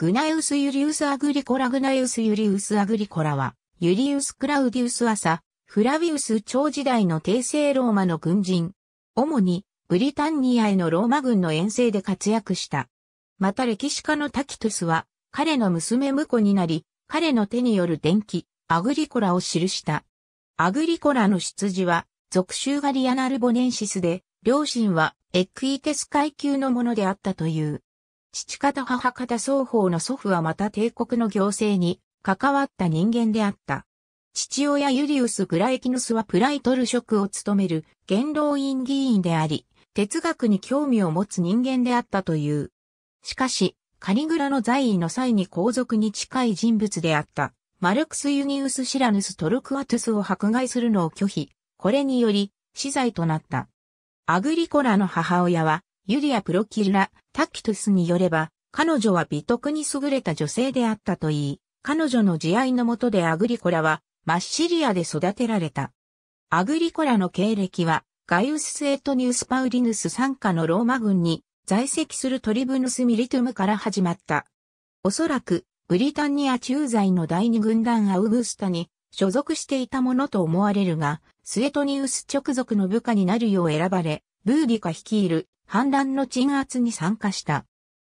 グナウス・ユリウス・アグリコラグナウス・ユリウス・アグリコラは、ユリウス・クラウディウス・アサ、フラビウス朝時代の帝政ローマの軍人。主に、ブリタンニアへのローマ軍の遠征で活躍した。また歴史家のタキトゥスは、彼の娘婿になり、彼の手による伝記、アグリコラを記した。アグリコラの出自は、属州ガリアナルボネンシスで、両親はエクイテス階級のものであったという。父方母方双方の祖父はまた帝国の行政に関わった人間であった。父親ユリウス・グラエキヌスはプライトル職を務める元老院議員であり、哲学に興味を持つ人間であったという。しかし、カリグラの在位の際に皇族に近い人物であった、マルクス・ユニウス・シラヌス・トルクワトゥスを迫害するのを拒否、これにより、死罪となった。アグリコラの母親は、ユリア・プロキルラ・タキトゥスによれば、彼女は美徳に優れた女性であったといい、彼女の慈愛のもとでアグリコラはマッシリアで育てられた。アグリコラの経歴は、ガイウス・スエトニウス・パウリヌス参加のローマ軍に在籍するトリブヌス・ミリトゥムから始まった。おそらく、ブリタンニア駐在の第二軍団アウグスタに所属していたものと思われるが、スエトニウス直属の部下になるよう選ばれ、ブーディカ率いる反乱の鎮圧に参加した。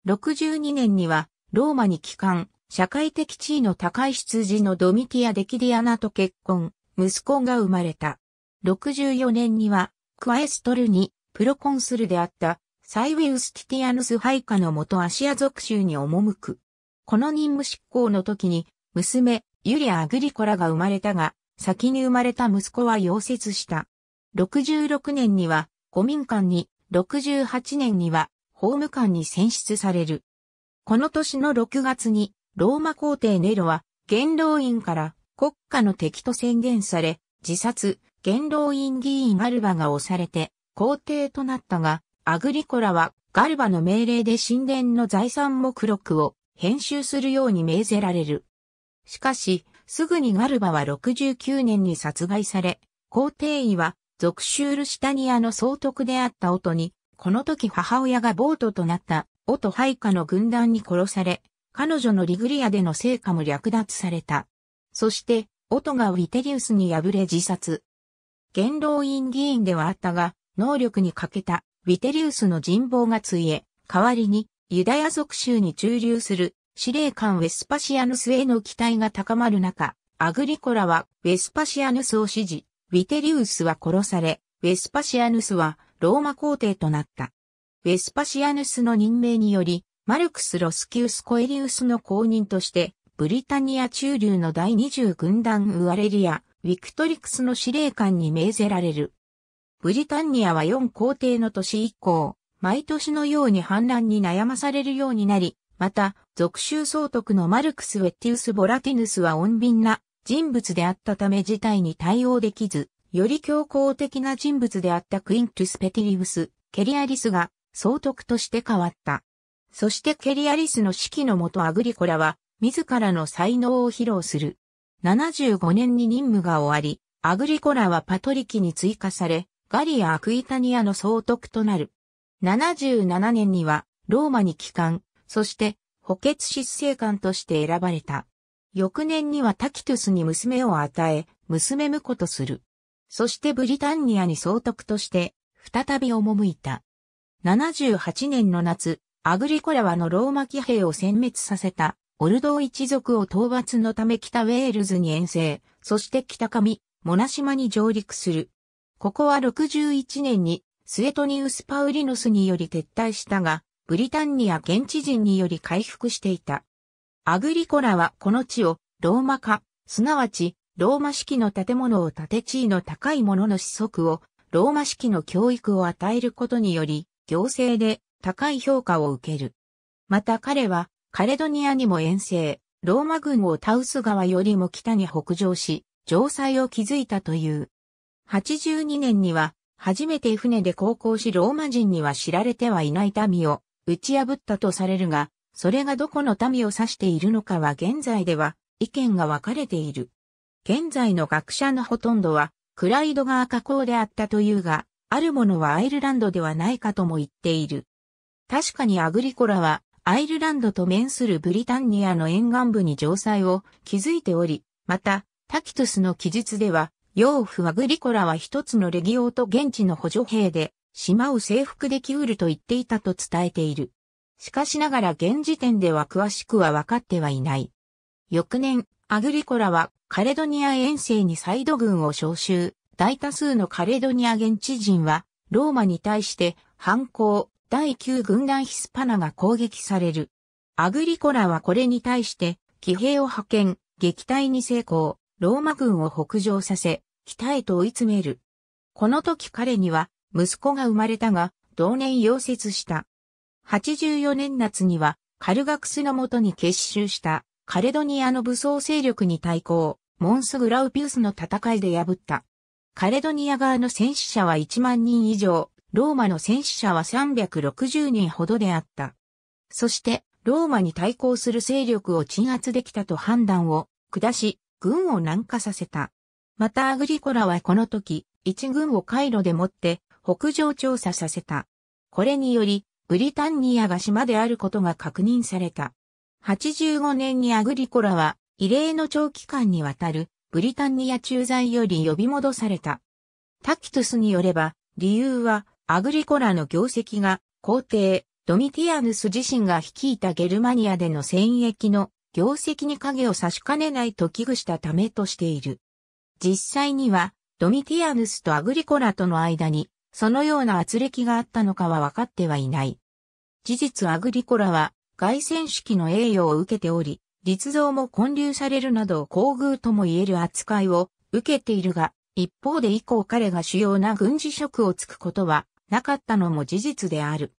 62年には、ローマに帰還、社会的地位の高い羊のドミティア・デキディアナと結婚、息子が生まれた。64年には、クアエストルに、プロコンスルであった、サイウィウス・ティティアヌス配下の元アシア属州に赴く。この任務執行の時に、娘、ユリア・アグリコラが生まれたが、先に生まれた息子は溶接した。66年には、古民館に68年には法務官に選出される。この年の6月にローマ皇帝ネロは元老院から国家の敵と宣言され、自殺、元老院議員ガルバが押されて皇帝となったが、アグリコラはガルバの命令で神殿の財産目録を編集するように命ぜられる。しかし、すぐにガルバは69年に殺害され、皇帝位は属ールシタニアの総督であった音に、この時母親がボートとなった音配下の軍団に殺され、彼女のリグリアでの成果も略奪された。そして、音がウィテリウスに敗れ自殺。元老院議員ではあったが、能力に欠けたウィテリウスの人望がついえ、代わりにユダヤ族州に駐留する司令官ウェスパシアヌスへの期待が高まる中、アグリコラはウェスパシアヌスを支持。ウィテリウスは殺され、ウェスパシアヌスはローマ皇帝となった。ウェスパシアヌスの任命により、マルクス・ロスキウス・コエリウスの公認として、ブリタニア中流の第20軍団ウアレリア、ウィクトリクスの司令官に命ぜられる。ブリタニアは4皇帝の年以降、毎年のように反乱に悩まされるようになり、また、属州総督のマルクス・ウェッティウス・ボラティヌスは穏便な人物であったため事態に対応できず、より強硬的な人物であったクイントゥス・ペティリウス、ケリアリスが総督として変わった。そしてケリアリスの指揮のもとアグリコラは自らの才能を披露する。75年に任務が終わり、アグリコラはパトリキに追加され、ガリア・アクイタニアの総督となる。77年にはローマに帰還、そして補欠執政官として選ばれた。翌年にはタキトゥスに娘を与え、娘婿とする。そしてブリタンニアに総督として、再び赴いた。78年の夏、アグリコラはのローマ騎兵を殲滅させた、オルドー一族を討伐のため北ウェールズに遠征、そして北上、モナ島に上陸する。ここは61年に、スエトニウス・パウリノスにより撤退したが、ブリタンニア現地人により回復していた。アグリコラはこの地をローマ化、すなわちローマ式の建物を建て地位の高い者の子息をローマ式の教育を与えることにより行政で高い評価を受ける。また彼はカレドニアにも遠征、ローマ軍をタウス川よりも北に北上し、城塞を築いたという。82年には、初めて船で航行しローマ人には知られてはいない民を打ち破ったとされるが、それがどこの民を指しているのかは現在では意見が分かれている。現在の学者のほとんどは、クライド川加工であったというが、あるものはアイルランドではないかとも言っている。確かにアグリコラは、アイルランドと面するブリタンニアの沿岸部に城塞を築いており、また、タキトゥスの記述では、養父アグリコラは一つのレギオと現地の補助兵で、島を征服できうると言っていたと伝えている。しかしながら現時点では詳しくは分かってはいない。翌年、アグリコラはカレドニア遠征にサイド軍を召集。大多数のカレドニア現地人は、ローマに対して反抗、第9軍団ヒスパナが攻撃される。アグリコラはこれに対して、騎兵を派遣、撃退に成功、ローマ軍を北上させ、北へと追い詰める。この時彼には、息子が生まれたが、同年溶接した。84年夏にはカルガクスのもとに結集したカレドニアの武装勢力に対抗、モンス・グラウピウスの戦いで破った。カレドニア側の戦死者は1万人以上、ローマの戦死者は360人ほどであった。そして、ローマに対抗する勢力を鎮圧できたと判断を下し、軍を南下させた。またアグリコラはこの時、一軍を回路で持って北上調査させた。これにより、ブリタンニアが島であることが確認された。85年にアグリコラは異例の長期間にわたるブリタンニア駐在より呼び戻された。タキトスによれば理由はアグリコラの業績が皇帝ドミティアヌス自身が率いたゲルマニアでの戦役の業績に影を差しかねないと危惧したためとしている。実際にはドミティアヌスとアグリコラとの間にそのような圧力があったのかは分かってはいない。事実アグリコラは、外戦式の栄誉を受けており、立像も建立されるなど厚遇とも言える扱いを受けているが、一方で以降彼が主要な軍事職をつくことはなかったのも事実である。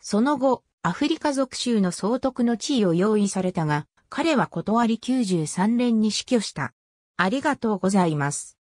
その後、アフリカ属州の総督の地位を用意されたが、彼は断り93連に死去した。ありがとうございます。